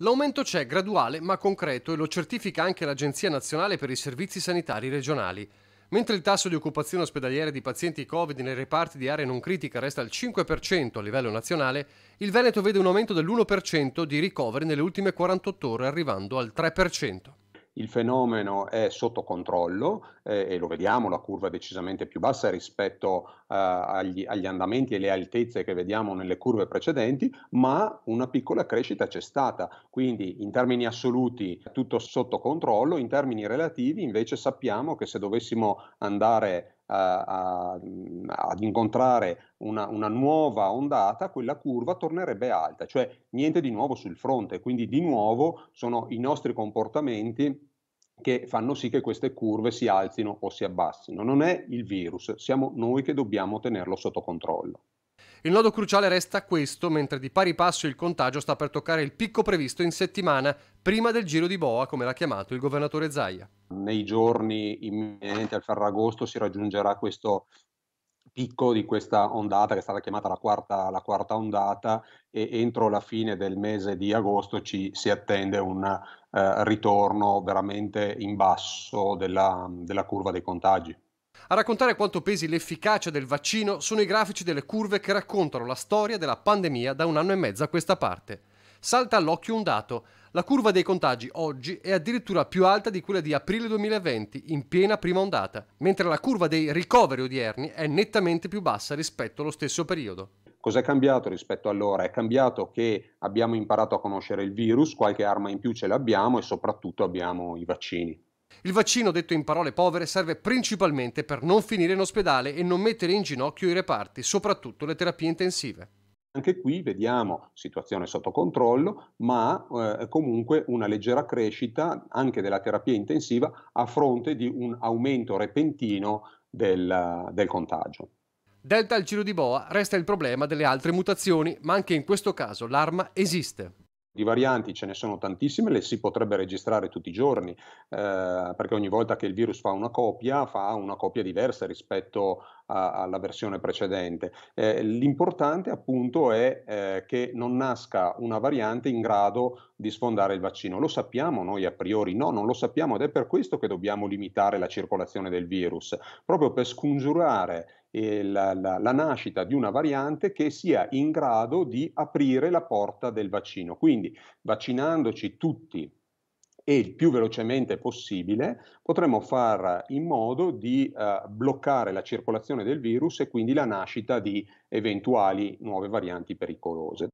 L'aumento c'è graduale ma concreto e lo certifica anche l'Agenzia Nazionale per i Servizi Sanitari Regionali. Mentre il tasso di occupazione ospedaliera di pazienti Covid nei reparti di aree non critiche resta al 5% a livello nazionale, il Veneto vede un aumento dell'1% di ricoveri nelle ultime 48 ore, arrivando al 3% il fenomeno è sotto controllo eh, e lo vediamo, la curva è decisamente più bassa rispetto eh, agli, agli, andamenti e alle altezze che vediamo nelle curve precedenti, ma una piccola crescita c'è stata. Quindi in termini assoluti tutto sotto controllo, in termini relativi invece sappiamo che se dovessimo andare a, eh, a, ad incontrare una, una, nuova ondata, quella curva tornerebbe alta, cioè niente di nuovo sul fronte, quindi di nuovo sono i nostri comportamenti che fanno sì che queste curve si alzino o si abbassino. Non è il virus, siamo noi che dobbiamo tenerlo sotto controllo. Il nodo cruciale resta questo, mentre di pari passo il contagio sta per toccare il picco previsto in settimana, prima del giro di boa, come l'ha chiamato il governatore Zaia. Nei giorni imminenti al Ferragosto si raggiungerà questo picco di questa ondata che è stata chiamata la quarta, la quarta ondata e entro la fine del mese di agosto ci si attende un eh, ritorno veramente in basso della, della curva dei contagi. A raccontare quanto pesi l'efficacia del vaccino sono i grafici delle curve che raccontano la storia della pandemia da un anno e mezzo a questa parte salta all'occhio un dato. La curva dei contagi oggi è addirittura più alta di quella di aprile 2020, in piena prima ondata, mentre la curva dei ricoveri odierni è nettamente più bassa rispetto allo stesso periodo. Cos'è cambiato rispetto allora? È cambiato che abbiamo imparato a conoscere il virus, qualche arma in più ce l'abbiamo e soprattutto abbiamo i vaccini. Il vaccino, detto in parole povere, serve principalmente per non finire in ospedale e non mettere in ginocchio i reparti, soprattutto le terapie intensive anche qui vediamo situazione sotto controllo, ma eh, comunque una leggera crescita anche della terapia intensiva a fronte di un aumento repentino del, del contagio. Delta al giro di boa resta il problema delle altre mutazioni, ma anche in questo caso l'arma esiste di varianti ce ne sono tantissime, le si potrebbe registrare tutti i giorni, eh, perché ogni volta che il virus fa una copia, fa una copia diversa rispetto a, alla versione precedente. Eh, l'importante appunto è eh, che non nasca una variante in grado di sfondare il vaccino. Lo sappiamo noi a priori? No, non lo sappiamo ed è per questo che dobbiamo limitare la circolazione del virus, proprio per scongiurare eh, la, la, la, nascita di una variante che sia in grado di aprire la porta del vaccino. Quindi vaccinandoci tutti e il più velocemente possibile potremmo far in modo di eh, bloccare la circolazione del virus e quindi la nascita di eventuali nuove varianti pericolose.